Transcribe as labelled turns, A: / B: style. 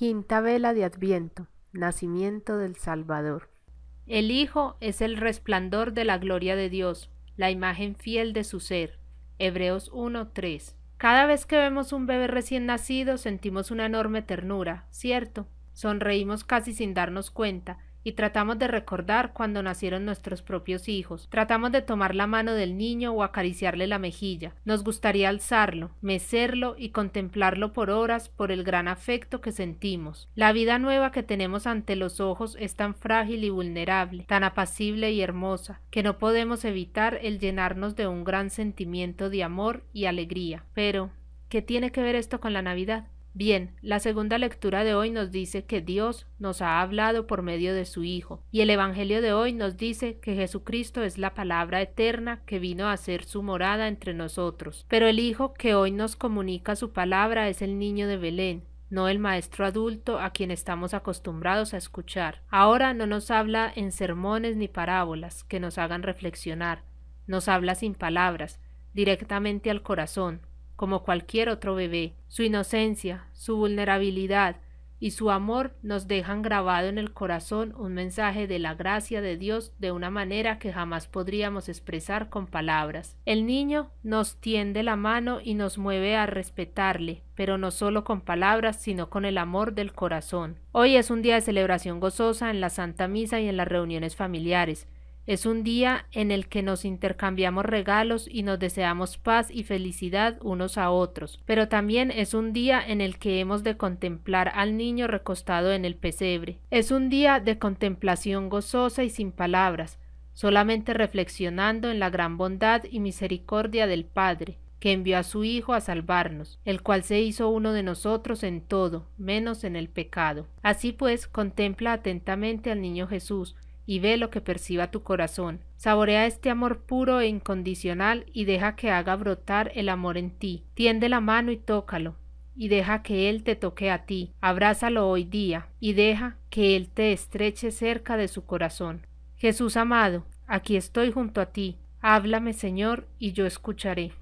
A: Quinta vela de Adviento, nacimiento del Salvador. El Hijo es el resplandor de la gloria de Dios, la imagen fiel de su ser. Hebreos 1:3. Cada vez que vemos un bebé recién nacido sentimos una enorme ternura, ¿cierto? Sonreímos casi sin darnos cuenta y tratamos de recordar cuando nacieron nuestros propios hijos. Tratamos de tomar la mano del niño o acariciarle la mejilla. Nos gustaría alzarlo, mecerlo y contemplarlo por horas por el gran afecto que sentimos. La vida nueva que tenemos ante los ojos es tan frágil y vulnerable, tan apacible y hermosa, que no podemos evitar el llenarnos de un gran sentimiento de amor y alegría. Pero, ¿qué tiene que ver esto con la Navidad? Bien, la segunda lectura de hoy nos dice que Dios nos ha hablado por medio de su Hijo, y el Evangelio de hoy nos dice que Jesucristo es la palabra eterna que vino a ser su morada entre nosotros. Pero el Hijo que hoy nos comunica su palabra es el niño de Belén, no el maestro adulto a quien estamos acostumbrados a escuchar. Ahora no nos habla en sermones ni parábolas que nos hagan reflexionar, nos habla sin palabras, directamente al corazón, como cualquier otro bebé. Su inocencia, su vulnerabilidad y su amor nos dejan grabado en el corazón un mensaje de la gracia de Dios de una manera que jamás podríamos expresar con palabras. El niño nos tiende la mano y nos mueve a respetarle, pero no solo con palabras, sino con el amor del corazón. Hoy es un día de celebración gozosa en la Santa Misa y en las reuniones familiares es un día en el que nos intercambiamos regalos y nos deseamos paz y felicidad unos a otros, pero también es un día en el que hemos de contemplar al niño recostado en el pesebre. Es un día de contemplación gozosa y sin palabras, solamente reflexionando en la gran bondad y misericordia del Padre, que envió a su Hijo a salvarnos, el cual se hizo uno de nosotros en todo, menos en el pecado. Así pues, contempla atentamente al niño Jesús, y ve lo que perciba tu corazón. Saborea este amor puro e incondicional y deja que haga brotar el amor en ti. Tiende la mano y tócalo, y deja que Él te toque a ti. Abrázalo hoy día y deja que Él te estreche cerca de su corazón. Jesús amado, aquí estoy junto a ti. Háblame, Señor, y yo escucharé.